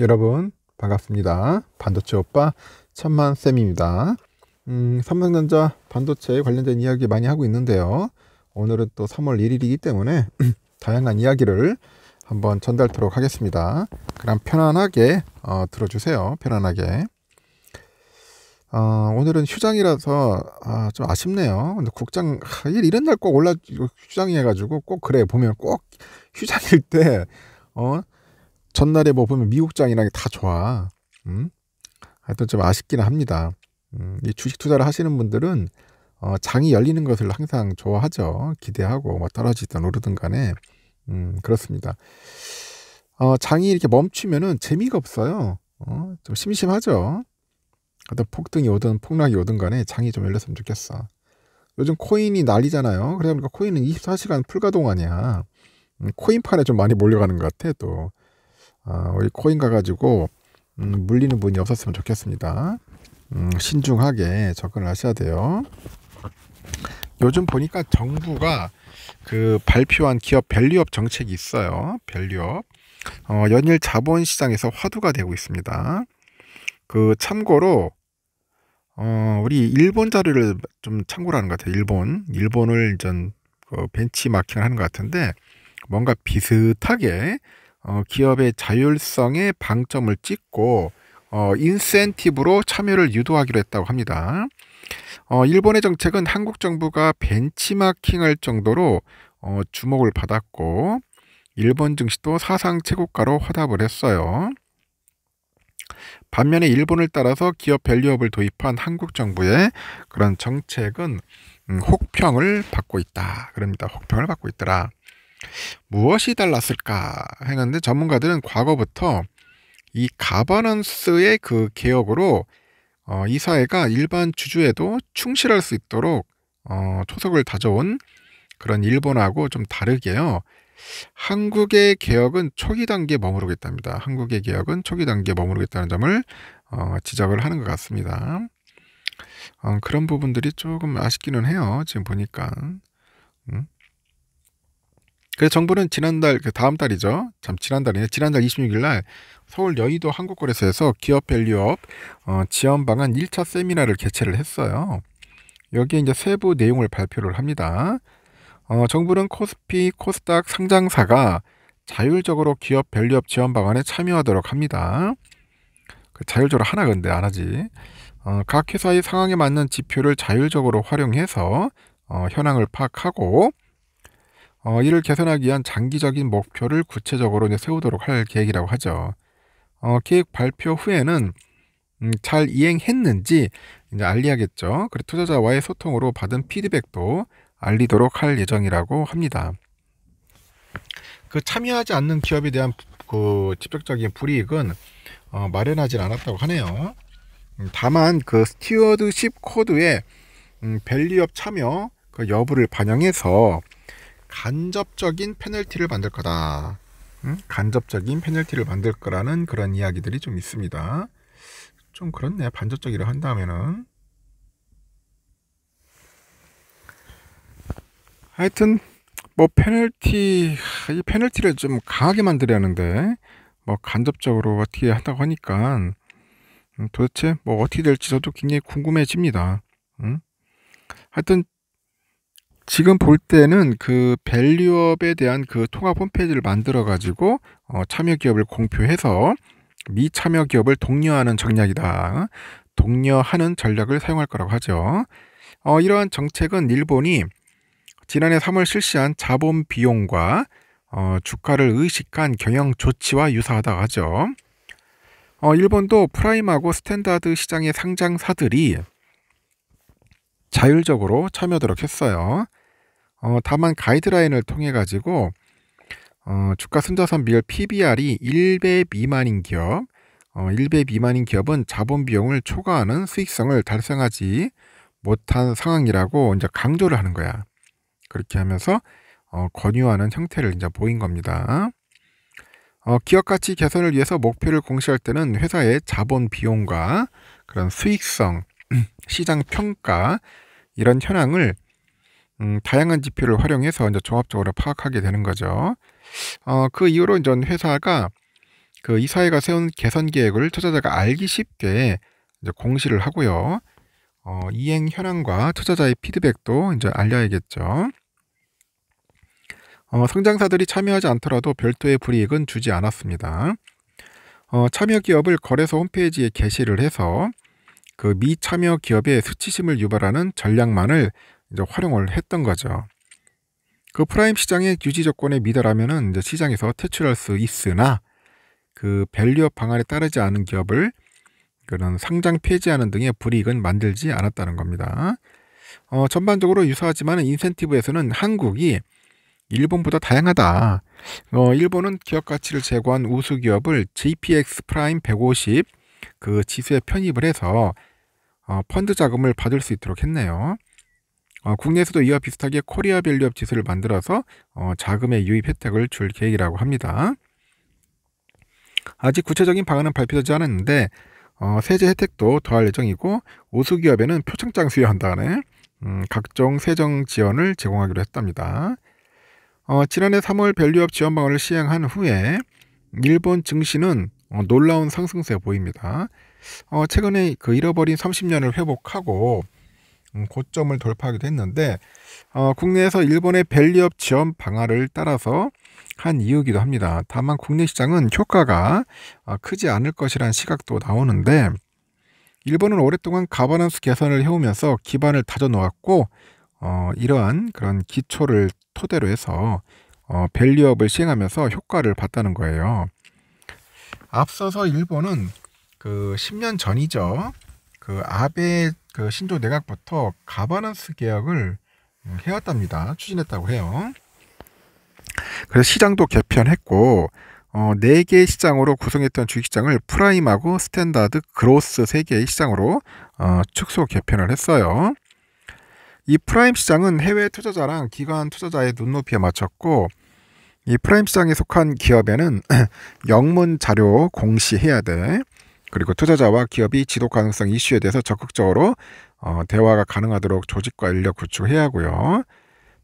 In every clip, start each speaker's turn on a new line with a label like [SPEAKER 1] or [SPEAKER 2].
[SPEAKER 1] 여러분 반갑습니다. 반도체 오빠 천만쌤입니다. 음, 삼성전자 반도체 관련된 이야기 많이 하고 있는데요. 오늘은 또 3월 1일이기 때문에 다양한 이야기를 한번 전달토록 하겠습니다. 그럼 편안하게 어, 들어주세요. 편안하게. 어, 오늘은 휴장이라서 아, 좀 아쉽네요. 근데 국장 하, 일 이런 날 꼭 올라 휴장이 해가지고 꼭 그래 보면 꼭 휴장일 때 어, 전날에 뭐 보면 미국장이랑 다 좋아. 음? 하여튼 좀 아쉽기는 합니다. 음, 이 주식 투자를 하시는 분들은 어, 장이 열리는 것을 항상 좋아하죠. 기대하고 뭐 떨어지든 오르든 간에 음, 그렇습니다. 어, 장이 이렇게 멈추면은 재미가 없어요. 어, 좀 심심하죠. 어떤 폭등이 오든 폭락이 오든 간에 장이 좀 열렸으면 좋겠어. 요즘 코인이 난리잖아요. 그러다 보니까 코인은 24시간 풀가동 아니야. 음, 코인판에 좀 많이 몰려가는 것 같아, 또. 어, 우리 코인 가가지고 음, 물리는 분이 없었으면 좋겠습니다. 음, 신중하게 접근을 하셔야 돼요. 요즘 보니까 정부가 그 발표한 기업 밸류업 정책이 있어요. 밸류업. 어, 연일 자본시장에서 화두가 되고 있습니다. 그 참고로 어, 우리 일본 자료를 좀 참고를 하는 것 같아요. 일본. 일본을 전그 벤치마킹을 하는 것 같은데 뭔가 비슷하게 어, 기업의 자율성에 방점을 찍고 어, 인센티브로 참여를 유도하기로 했다고 합니다. 어, 일본의 정책은 한국 정부가 벤치마킹할 정도로 어, 주목을 받았고 일본 증시도 사상 최고가로 화답을 했어요. 반면에 일본을 따라서 기업 밸류업을 도입한 한국 정부의 그런 정책은 음, 혹평을 받고 있다. 그럽니다. 혹평을 받고 있더라. 무엇이 달랐을까 했는데 전문가들은 과거부터 이 가버넌스의 그 개혁으로 어, 이 사회가 일반 주주에도 충실할 수 있도록 어, 초석을 다져온 그런 일본하고 좀 다르게요. 한국의 개혁은 초기 단계에 머무르겠답니다. 한국의 개혁은 초기 단계에 머무르겠다는 점을 어, 지적을 하는 것 같습니다. 어, 그런 부분들이 조금 아쉽기는 해요. 지금 보니까. 음. 그래서 정부는 지난달 그 다음 달이죠. 참 지난달이네. 지난달 26일 날 서울 여의도 한국거래소에서 기업 밸류업 어, 지원 방안 1차 세미나를 개최를 했어요. 여기에 이제 세부 내용을 발표를 합니다. 어, 정부는 코스피, 코스닥 상장사가 자율적으로 기업 밸류업 지원 방안에 참여하도록 합니다. 그 자율적으로 하나 근데 안 하지. 어, 각 회사의 상황에 맞는 지표를 자율적으로 활용해서 어, 현황을 파악하고 어, 이를 개선하기 위한 장기적인 목표를 구체적으로 이제 세우도록 할 계획이라고 하죠. 어, 계획 발표 후에는 음, 잘 이행했는지 이제 알리야겠죠. 그리고 투자자와의 소통으로 받은 피드백도 알리도록 할 예정이라고 합니다. 그 참여하지 않는 기업에 대한 그 직접적인 불이익은 어, 마련하진 않았다고 하네요. 음, 다만 그 스튜어드십 코드에 음, 밸류업 참여 그 여부를 반영해서 간접적인 페널티를 만들 거다. 응? 간접적인 페널티를 만들 거라는 그런 이야기들이 좀 있습니다. 좀 그렇네. 반접적이라 한다면은. 하여튼 뭐 페널티 이 페널티를 좀 강하게 만들어는데뭐 간접적으로 어떻게 한다고 하니까 음, 도대체 뭐 어떻게 될지 저도 굉장히 궁금해집니다. 응? 하여튼 지금 볼 때는 그 밸류업에 대한 그 통합 홈페이지를 만들어 가지고 어, 참여 기업을 공표해서 미참여 기업을 독려하는 전략이다. 독려하는 전략을 사용할 거라고 하죠. 어, 이러한 정책은 일본이 지난해 3월 실시한 자본 비용과 어, 주가를 의식한 경영 조치와 유사하다 고 하죠. 어, 일본도 프라임하고 스탠다드 시장의 상장사들이 자율적으로 참여하도록 했어요. 어, 다만 가이드라인을 통해 가지고 어, 주가 순자산 비율 PBR이 1배 미만인 기업, 어, 1배 미만인 기업은 자본 비용을 초과하는 수익성을 달성하지 못한 상황이라고 이제 강조를 하는 거야. 그렇게 하면서 어, 권유하는 형태를 이제 보인 겁니다. 어, 기업 가치 개선을 위해서 목표를 공시할 때는 회사의 자본 비용과 그런 수익성, 시장 평가 이런 현황을 음, 다양한 지표를 활용해서 이제 종합적으로 파악하게 되는 거죠. 어, 그 이후로 이제 회사가 그 이사회가 세운 개선 계획을 투자자가 알기 쉽게 이제 공시를 하고요. 어, 이행 현황과 투자자의 피드백도 이제 알려야겠죠. 어, 성장사들이 참여하지 않더라도 별도의 불이익은 주지 않았습니다. 어, 참여 기업을 거래소 홈페이지에 게시를 해서 그 미참여 기업의 수치심을 유발하는 전략만을 이제 활용을 했던 거죠. 그 프라임 시장의 유지 조건에 미달하면은 이제 시장에서 퇴출할 수 있으나 그 밸류업 방안에 따르지 않은 기업을 그런 상장 폐지하는 등의 불이익은 만들지 않았다는 겁니다. 어, 전반적으로 유사하지만 인센티브에서는 한국이 일본보다 다양하다. 어, 일본은 기업 가치를 제고한 우수 기업을 JPX 프라임 150 그 지수에 편입을 해서 어, 펀드 자금을 받을 수 있도록 했네요. 어, 국내에서도 이와 비슷하게 코리아 밸류업 지수를 만들어서 어, 자금의 유입 혜택을 줄 계획이라고 합니다. 아직 구체적인 방안은 발표되지 않았는데 어, 세제 혜택도 더할 예정이고 오수기업에는 표창장 수여한다는 음, 각종 세정 지원을 제공하기로 했답니다. 어, 지난해 3월 밸류업 지원 방안을 시행한 후에 일본 증시는 어, 놀라운 상승세 보입니다. 어, 최근에 그 잃어버린 30년을 회복하고 음, 고점을 돌파하기도 했는데 어, 국내에서 일본의 밸리업 지원 방안을 따라서 한 이유기도 이 합니다. 다만 국내 시장은 효과가 어, 크지 않을 것이란 시각도 나오는데 일본은 오랫동안 가버넌스 개선을 해오면서 기반을 다져놓았고 어, 이러한 그런 기초를 토대로 해서 어, 밸류업을 시행하면서 효과를 봤다는 거예요. 앞서서 일본은 그 10년 전이죠. 그 아베 그 신조 내각부터 가버넌스 개혁을 해왔답니다. 추진했다고 해요. 그래서 시장도 개편했고 어, 4개 시장으로 구성했던 주식시장을 프라임하고 스탠다드 그로스 세개의 시장으로 어, 축소 개편을 했어요. 이 프라임 시장은 해외 투자자랑 기관 투자자의 눈높이에 맞췄고 이 프라임 시장에 속한 기업에는 영문 자료 공시해야 돼. 그리고 투자자와 기업이 지도 가능성 이슈에 대해서 적극적으로 어, 대화가 가능하도록 조직과 인력 구축해야 하고요.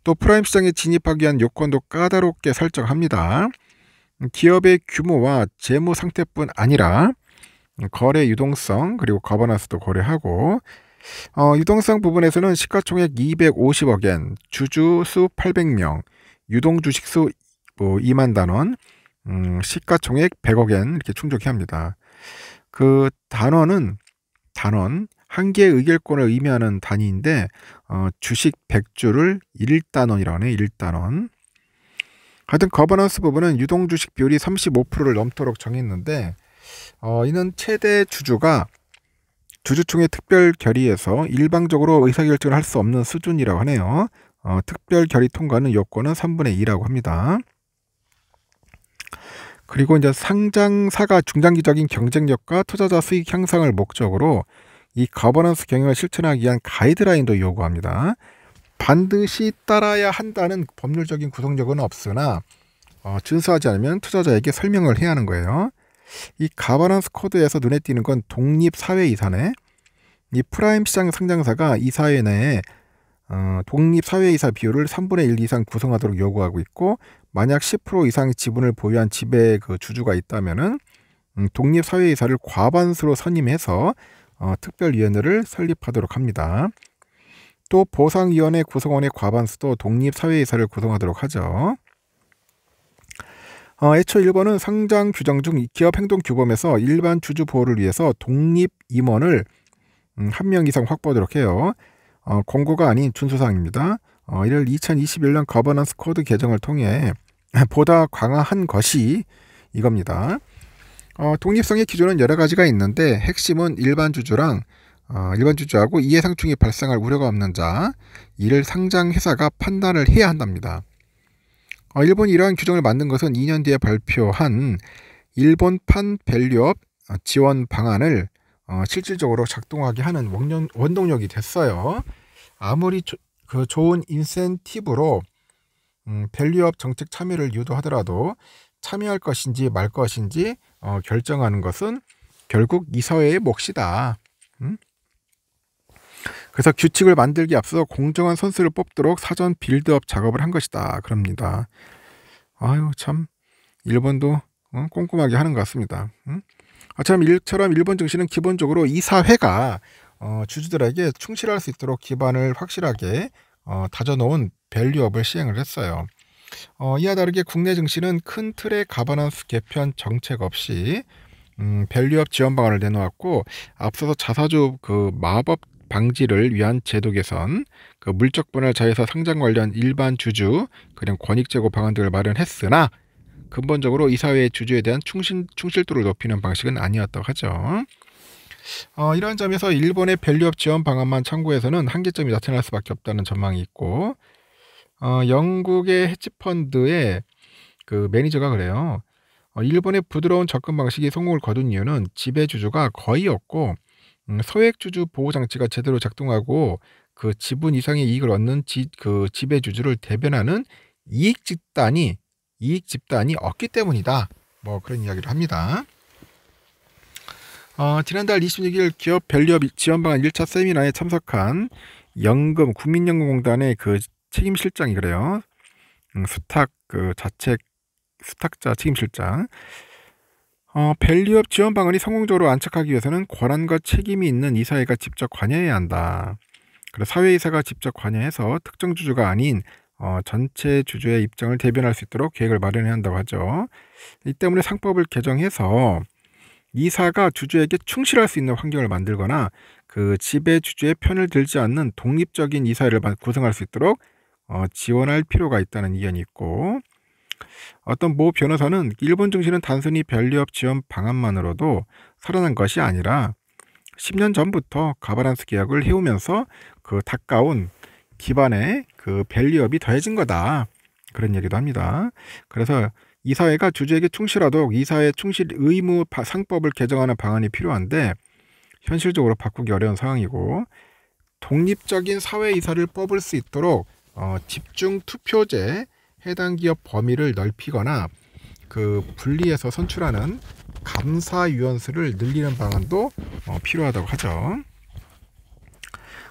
[SPEAKER 1] 또 프라임 시장에 진입하기 위한 요건도 까다롭게 설정합니다. 기업의 규모와 재무 상태뿐 아니라 거래 유동성 그리고 거버넌스도 고려하고 어, 유동성 부분에서는 시가총액 250억엔, 주주 수 800명, 유동 주식 수 뭐, 2만 단원, 음, 시가총액 100억엔 이렇게 충족해야 합니다. 그 단원은 단원 한 개의 의결권을 의미하는 단위인데 어, 주식 100주를 1단원이라고 하네. 1단원. 하여튼 거버넌스 부분은 유동 주식 비율이 35%를 넘도록 정했는데 어, 이는 최대 주주가 주주총회 특별 결의에서 일방적으로 의사결정을 할 수 없는 수준이라고 하네요. 어, 특별 결의 통과는 요건은 3분의 2라고 합니다. 그리고 이제 상장사가 중장기적인 경쟁력과 투자자 수익 향상을 목적으로 이 거버넌스 경영을 실천하기 위한 가이드라인도 요구합니다. 반드시 따라야 한다는 법률적인 구성력은 없으나 어, 준수하지 않으면 투자자에게 설명을 해야 하는 거예요. 이 가버넌스 코드에서 눈에 띄는 건 독립사회 이사네. 이 프라임 시장 상장사가 이사회 내에 어, 독립사회이사 비율을 3분의 1 이상 구성하도록 요구하고 있고 만약 10% 이상의 지분을 보유한 집의 그 주주가 있다면은 음, 독립사회이사를 과반수로 선임해서 어, 특별위원회를 설립하도록 합니다. 또 보상위원회 구성원의 과반수도 독립사회이사를 구성하도록 하죠. 어, 애초 일번은 상장 규정 중 기업 행동 규범에서 일반 주주 보호를 위해서 독립 임원을 음, 1명 이상 확보하도록 해요. 어, 권고가 아닌 준수사항입니다. 어, 이를 2021년 거버넌스 코드 개정을 통해 보다 강화한 것이 이겁니다. 어, 독립성의 기준은 여러 가지가 있는데 핵심은 일반 주주랑 어, 일반 주주하고 이해상충이 발생할 우려가 없는 자, 이를 상장 회사가 판단을 해야 한답니다. 어, 일본이 이러한 규정을 만든 것은 2년 뒤에 발표한 일본판 밸류업 지원 방안을 어, 실질적으로 작동하게 하는 원년, 원동력이 됐어요. 아무리 조, 그 좋은 인센티브로 음, 밸류업 정책 참여를 유도하더라도 참여할 것인지 말 것인지 어, 결정하는 것은 결국 이사회의 몫이다. 음? 그래서 규칙을 만들기 앞서 공정한 선수를 뽑도록 사전 빌드업 작업을 한 것이다. 그럽니다. 아유 참 일본도 어, 꼼꼼하게 하는 것 같습니다. 음? 아참 일처럼 일본 증시는 기본적으로 이 사회가 어, 주주들에게 충실할 수 있도록 기반을 확실하게 어, 다져놓은 밸류업을 시행을 했어요. 어, 이와 다르게 국내 증시는 큰 틀의 가버넌스 개편 정책 없이 음, 밸류업 지원 방안을 내놓았고 앞서서 자사주 그 마법 방지를 위한 제도 개선, 그 물적 분할 자회사 상장 관련 일반 주주 그리고 권익 제고 방안 등을 마련했으나 근본적으로 이 사회의 주주에 대한 충실, 충실도를 높이는 방식은 아니었다고 하죠. 어, 이런 점에서 일본의 밸류업 지원 방안만 참고해서는 한계점이 나타날 수밖에 없다는 전망이 있고 어, 영국의 헤지펀드의 그 매니저가 그래요. 어, 일본의 부드러운 접근 방식이 성공을 거둔 이유는 지배주주가 거의 없고 음, 소액주주 보호 장치가 제대로 작동하고 그 지분 이상의 이익을 얻는 지, 그 지배주주를 대변하는 이익 집단이 이익 집단이 없기 때문이다. 뭐 그런 이야기를 합니다. 어, 지난달 26일 기업 밸류업 지원 방안 1차 세미나에 참석한 연금 국민연금공단의 그 책임 실장이 그래요. 음, 수탁 그 자책 수탁자 책임 실장. 어, 밸류업 지원 방안이 성공적으로 안착하기 위해서는 권한과 책임이 있는 이사회가 직접 관여해야 한다. 그래서 사회이사가 직접 관여해서 특정 주주가 아닌 어, 전체 주주의 입장을 대변할 수 있도록 계획을 마련해야 한다고 하죠. 이 때문에 상법을 개정해서 이사가 주주에게 충실할 수 있는 환경을 만들거나 그 지배 주주의 편을 들지 않는 독립적인 이사를 회 구성할 수 있도록 어, 지원할 필요가 있다는 의견이 있고 어떤 모 변호사는 일본 증시는 단순히 별리업 지원 방안만으로도 살아난 것이 아니라 10년 전부터 가바란스 계약을 해오면서 그 닦아온 기반의 그 밸류업이 더해진 거다. 그런 얘기도 합니다. 그래서 이사회가 주주에게 충실하도록 이사회 충실 의무 상법을 개정하는 방안이 필요한데 현실적으로 바꾸기 어려운 상황이고 독립적인 사회 이사를 뽑을 수 있도록 어, 집중 투표제 해당 기업 범위를 넓히거나 그 분리해서 선출하는 감사위원수를 늘리는 방안도 어, 필요하다고 하죠.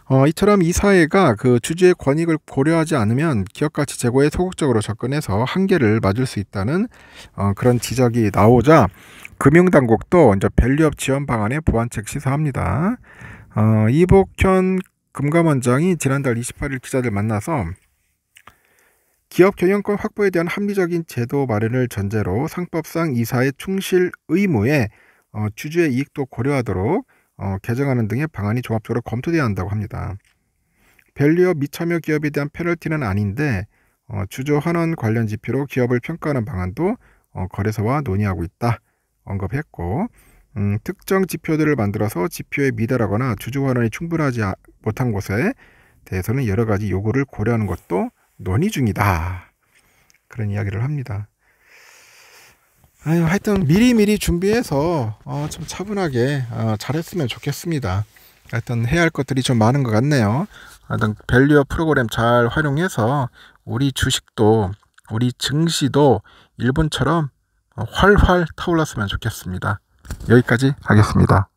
[SPEAKER 1] 어, 이처럼 이 사회가 그 주주의 권익을 고려하지 않으면 기업 가치 제고에 소극적으로 접근해서 한계를 맞을 수 있다는 어, 그런 지적이 나오자 금융당국도 이제 밸류업 지원 방안에 보완책 시사합니다. 어, 이복현 금감원장이 지난달 28일 기자들 만나서 기업 경영권 확보에 대한 합리적인 제도 마련을 전제로 상법상 이사의 충실 의무에 어, 주주의 이익도 고려하도록 어, 개정하는 등의 방안이 종합적으로 검토돼야 한다고 합니다. 밸류업 미참여 기업에 대한 페널티는 아닌데 어, 주주 환원 관련 지표로 기업을 평가하는 방안도 어, 거래소와 논의하고 있다 언급했고 음, 특정 지표들을 만들어서 지표에 미달하거나 주주 환원이 충분하지 아, 못한 곳에 대해서는 여러 가지 요구를 고려하는 것도 논의 중이다 그런 이야기를 합니다. 아유, 하여튼 미리미리 준비해서 어, 좀 차분하게 어, 잘했으면 좋겠습니다. 하여튼 해야 할 것들이 좀 많은 것 같네요. 하여튼 밸류어 프로그램 잘 활용해서 우리 주식도 우리 증시도 일본처럼 어, 활활 타올랐으면 좋겠습니다. 여기까지 하겠습니다.